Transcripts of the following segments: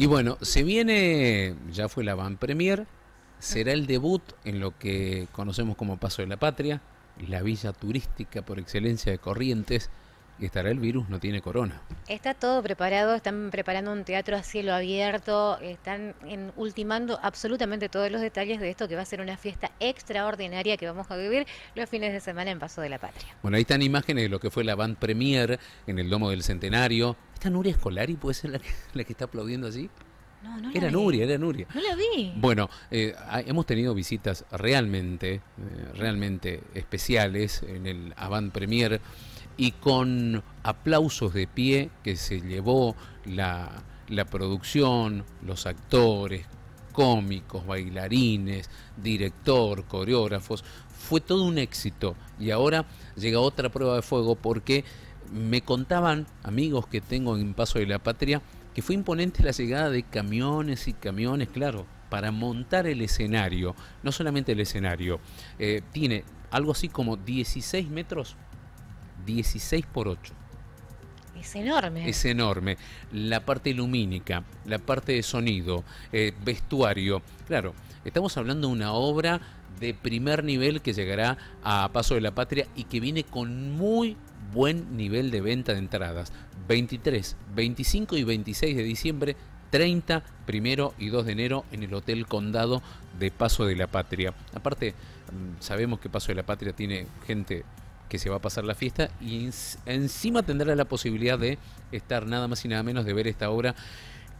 Y bueno, se viene, ya fue la van premier, será el debut en lo que conocemos como Paso de la Patria, la villa turística por excelencia de Corrientes, estará el virus, no tiene corona. Está todo preparado, están preparando un teatro a cielo abierto, están ultimando absolutamente todos los detalles de esto que va a ser una fiesta extraordinaria que vamos a vivir los fines de semana en Paso de la Patria. Bueno, ahí están imágenes de lo que fue la band premier en el Domo del Centenario. ¿Esta Nuria Escolari puede ser la que, está aplaudiendo allí? era Nuria, era Nuria. No la vi. Bueno, eh, hemos tenido visitas realmente, eh, realmente especiales en el Avant Premier y con aplausos de pie que se llevó la, la producción, los actores, cómicos, bailarines, director, coreógrafos. Fue todo un éxito y ahora llega otra prueba de fuego porque me contaban amigos que tengo en Paso de la Patria y fue imponente la llegada de camiones y camiones, claro, para montar el escenario, no solamente el escenario, eh, tiene algo así como 16 metros, 16 por 8. Es enorme. Es enorme. La parte lumínica, la parte de sonido, eh, vestuario. Claro, estamos hablando de una obra de primer nivel que llegará a Paso de la Patria y que viene con muy buen nivel de venta de entradas. 23, 25 y 26 de diciembre 30, 1 y 2 de enero en el Hotel Condado de Paso de la Patria. Aparte, mm, sabemos que Paso de la Patria tiene gente que se va a pasar la fiesta y encima tendrá la posibilidad de estar nada más y nada menos de ver esta obra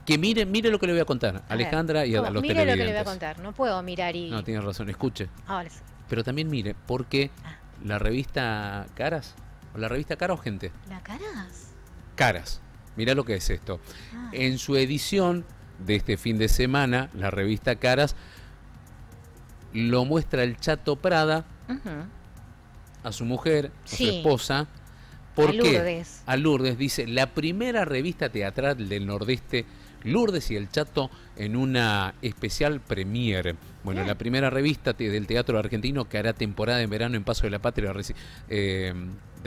que mire, mire lo que le voy a contar, Alejandra y a, los mire Mire lo que le voy a contar, no puedo mirar y... No, tienes razón, escuche. Ah, Pero también mire, porque ah. la revista Caras, o la revista Cara Gente. ¿La Caras? Caras, mira lo que es esto. Ah. En su edición de este fin de semana, la revista Caras lo muestra el Chato Prada a su mujer, a su esposa. ¿Por a Lourdes. A Lourdes dice, la primera revista teatral del Nordeste Lourdes y el Chato en una especial premier. Bueno, la primera revista del teatro argentino que hará temporada en verano en Paso de la Patria de eh,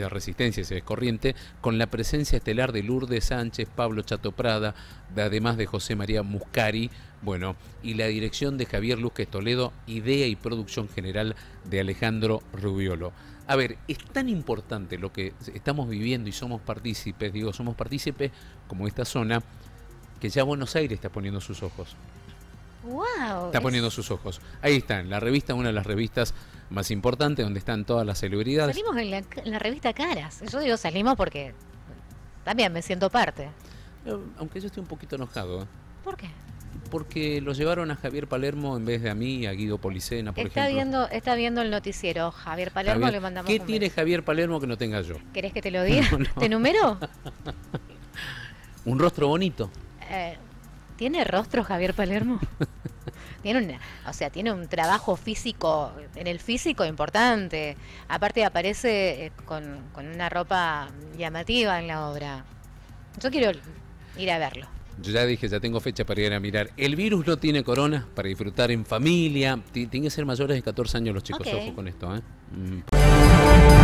Resistencia, se corriente, con la presencia estelar de Lourdes Sánchez, Pablo Chato Prada, además de José María Muscari, bueno, y la dirección de Javier Luzquez Toledo, idea y producción general de Alejandro Rubiolo. A ver, es tan importante lo que estamos viviendo y somos partícipes, digo, somos partícipes como esta zona, que ya Buenos Aires está poniendo sus ojos. Wow, está poniendo sus ojos. Ahí está, en la revista, una de las revistas más importantes donde están todas las celebridades. Salimos en la, revista Caras. Yo digo salimos porque también me siento parte. Eh, aunque yo estoy un poquito enojado. ¿eh? ¿Por qué? Porque lo llevaron a Javier Palermo en vez de a mí, a Guido Policena, por está ejemplo. Viendo, está viendo el noticiero. Javier Palermo le mandamos. ¿Qué tiene Javier Palermo que no tenga yo? ¿Querés que te lo diga? ¿Te número? un rostro bonito. Eh, ¿Tiene rostro Javier Palermo? tiene una, o sea, tiene un trabajo físico, en el físico importante. Aparte aparece eh, con, una ropa llamativa en la obra. Yo quiero ir a verlo. Yo ya dije, ya tengo fecha para ir a mirar. El virus no tiene corona para disfrutar en familia. Tienen que ser mayores de 14 años los chicos. con esto, ¿eh? Mm.